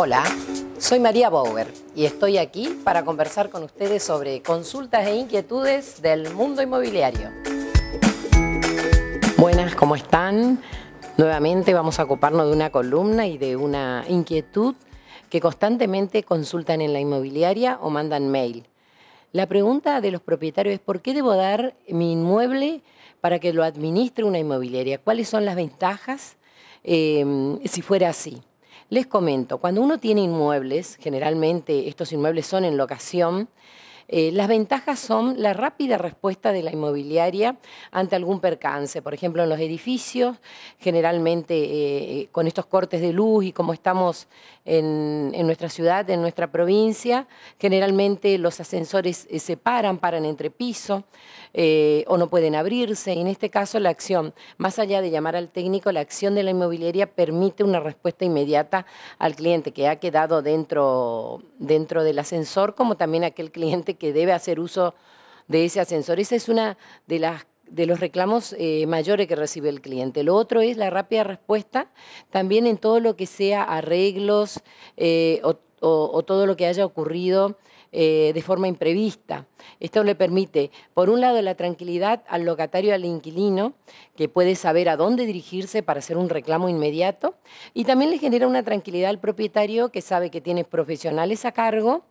Hola, soy María Bauer y estoy aquí para conversar con ustedes sobre consultas e inquietudes del mundo inmobiliario. Buenas, ¿cómo están? Nuevamente vamos a ocuparnos de una columna y de una inquietud que constantemente consultan en la inmobiliaria o mandan mail. La pregunta de los propietarios es ¿por qué debo dar mi inmueble para que lo administre una inmobiliaria? ¿Cuáles son las ventajas eh, si fuera así? Les comento, cuando uno tiene inmuebles, generalmente estos inmuebles son en locación, eh, las ventajas son la rápida respuesta de la inmobiliaria ante algún percance, por ejemplo en los edificios, generalmente eh, eh, con estos cortes de luz y como estamos en, nuestra ciudad, en nuestra provincia, generalmente los ascensores se paran, paran entre piso o no pueden abrirse. en este caso la acción, más allá de llamar al técnico, la acción de la inmobiliaria permite una respuesta inmediata al cliente que ha quedado dentro, dentro del ascensor, como también aquel cliente que debe hacer uso de ese ascensor. Esa es una de las de los reclamos eh, mayores que recibe el cliente. Lo otro es la rápida respuesta, también en todo lo que sea arreglos eh, o todo lo que haya ocurrido eh, de forma imprevista. Esto le permite, por un lado, la tranquilidad al locatario, al inquilino, que puede saber a dónde dirigirse para hacer un reclamo inmediato, y también le genera una tranquilidad al propietario que sabe que tiene profesionales a cargo,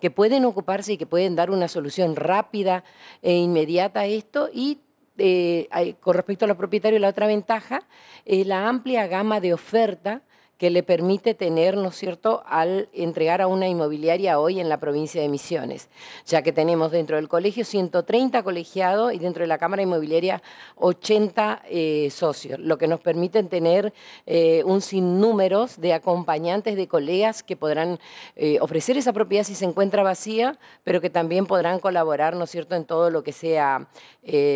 que pueden ocuparse y que pueden dar una solución rápida e inmediata a esto y eh, con respecto a los propietarios, la otra ventaja es la amplia gama de oferta que le permite tener, ¿no es cierto?, al entregar a una inmobiliaria hoy en la provincia de Misiones, ya que tenemos dentro del colegio 130 colegiados y dentro de la Cámara Inmobiliaria 80 eh, socios, lo que nos permite tener eh, un sinnúmero de acompañantes, de colegas que podrán eh, ofrecer esa propiedad si se encuentra vacía, pero que también podrán colaborar, ¿no es cierto?, en todo lo que sea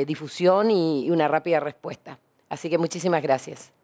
difusión y una rápida respuesta. Así que muchísimas gracias.